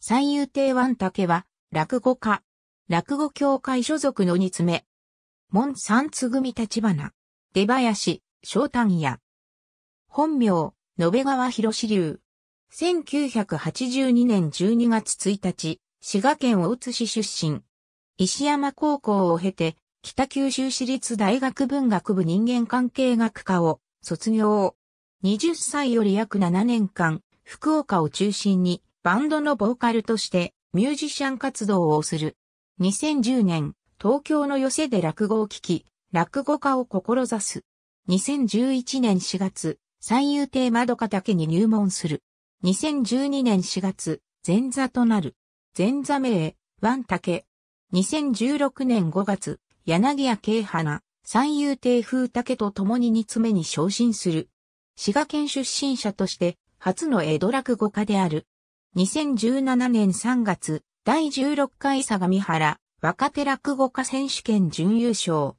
三遊亭湾竹は、落語家。落語協会所属の二つ目。門三つ組立花。出林、小丹屋。本名、延川博流。1982年12月1日、滋賀県大津市出身。石山高校を経て、北九州市立大学文学部人間関係学科を卒業。20歳より約7年間、福岡を中心にバンドのボーカルとしてミュージシャン活動をする。2010年、東京の寄席で落語を聞き、落語家を志す。2011年4月、三遊亭窓かだけに入門する。2012年4月、前座となる。前座名、ワン竹。2016年5月、柳家慶花、三遊亭風竹と共に二つ目に昇進する。滋賀県出身者として、初の江戸落語家である。2017年3月、第16回相模原若手落語家選手権準優勝。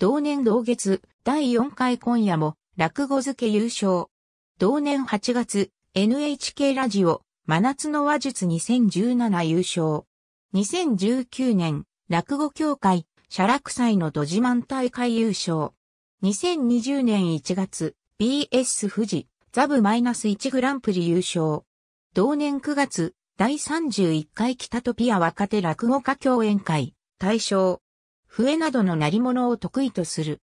同年同月、第4回今夜も落語付け優勝。同年8月、NHK ラジオ、真夏の話術2017優勝。2019年、落語協会、社落祭のド自慢大会優勝。2020年1月、BS 富士、ザブマイナス -1 グランプリ優勝。同年9月、第31回北トピア若手落語家共演会、大賞。笛などの鳴り物を得意とする。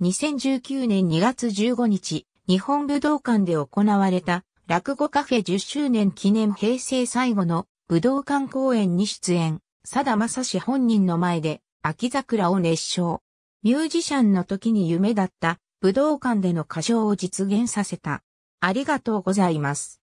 2019年2月15日、日本武道館で行われた落語カフェ10周年記念平成最後の武道館公演に出演、さだまさし本人の前で秋桜を熱唱。ミュージシャンの時に夢だった武道館での歌唱を実現させた。ありがとうございます。